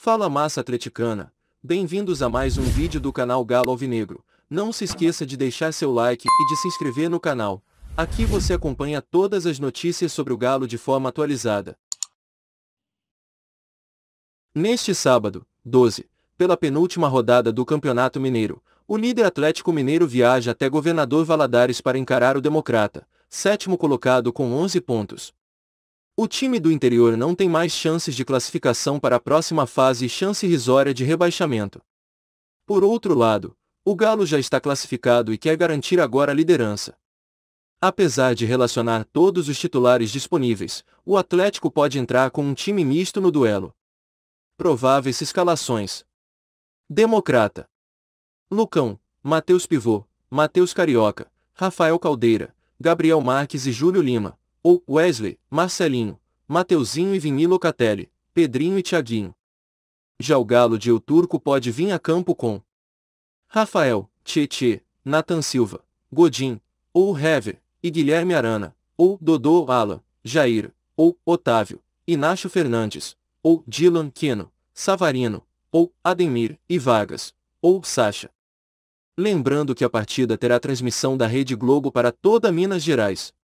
Fala massa atleticana, bem-vindos a mais um vídeo do canal Galo Alvinegro. Não se esqueça de deixar seu like e de se inscrever no canal. Aqui você acompanha todas as notícias sobre o Galo de forma atualizada. Neste sábado, 12, pela penúltima rodada do Campeonato Mineiro, o líder Atlético Mineiro viaja até Governador Valadares para encarar o Democrata, sétimo colocado com 11 pontos, o time do interior não tem mais chances de classificação para a próxima fase e chance irrisória de rebaixamento. Por outro lado, o Galo já está classificado e quer garantir agora a liderança. Apesar de relacionar todos os titulares disponíveis, o Atlético pode entrar com um time misto no duelo. Prováveis escalações: Democrata, Lucão, Matheus Pivô, Matheus Carioca, Rafael Caldeira, Gabriel Marques e Júlio Lima, ou Wesley, Marcelinho, Mateuzinho e Vini Locatelli, Pedrinho e Tiaguinho. Já o galo de o Turco pode vir a campo com Rafael, Tietê, Nathan Silva, Godin, ou Hever, e Guilherme Arana, ou Dodô Alan, Jair, ou Otávio, Inácio Fernandes, ou Dylan Keno, Savarino, ou Ademir e Vargas, ou Sacha. Lembrando que a partida terá transmissão da Rede Globo para toda Minas Gerais,